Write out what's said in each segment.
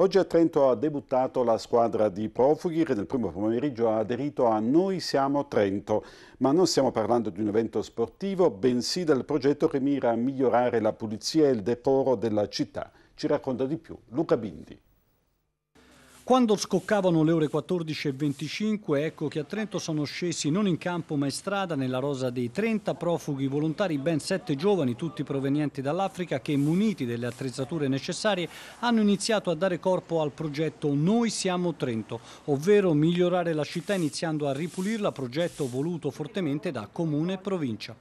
Oggi a Trento ha debuttato la squadra di profughi che nel primo pomeriggio ha aderito a Noi siamo Trento, ma non stiamo parlando di un evento sportivo, bensì del progetto che mira a migliorare la pulizia e il decoro della città. Ci racconta di più Luca Bindi. Quando scoccavano le ore 14.25, ecco che a Trento sono scesi non in campo ma in strada nella rosa dei 30 profughi volontari, ben 7 giovani, tutti provenienti dall'Africa, che muniti delle attrezzature necessarie hanno iniziato a dare corpo al progetto Noi siamo Trento, ovvero migliorare la città iniziando a ripulirla, progetto voluto fortemente da Comune e Provincia.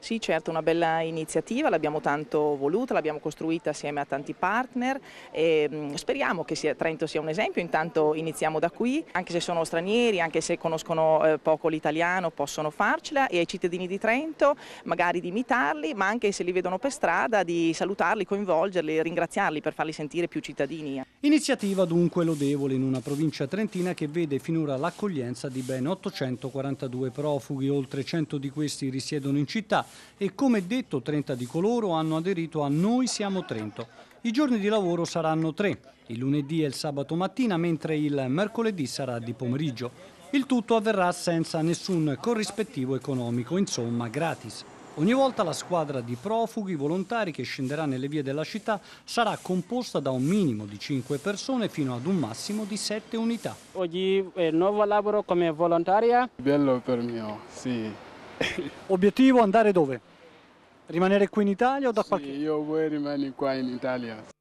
Sì, certo, una bella iniziativa, l'abbiamo tanto voluta, l'abbiamo costruita assieme a tanti partner e mm, speriamo che sia, Trento sia un esempio, intanto iniziamo da qui, anche se sono stranieri, anche se conoscono eh, poco l'italiano possono farcela e ai cittadini di Trento magari di imitarli, ma anche se li vedono per strada di salutarli, coinvolgerli, ringraziarli per farli sentire più cittadini. Iniziativa dunque lodevole in una provincia trentina che vede finora l'accoglienza di ben 842 profughi, oltre 100 di questi risiedono in città e come detto 30 di coloro hanno aderito a Noi siamo Trento. I giorni di lavoro saranno tre, il lunedì e il sabato mattina, mentre il mercoledì sarà di pomeriggio. Il tutto avverrà senza nessun corrispettivo economico, insomma gratis. Ogni volta la squadra di profughi volontari che scenderà nelle vie della città sarà composta da un minimo di 5 persone fino ad un massimo di 7 unità. Oggi è nuovo lavoro come volontaria. Bello per me, sì. Obiettivo andare dove? Rimanere qui in Italia o da sì, qualche... io vorrei rimanere qua in Italia.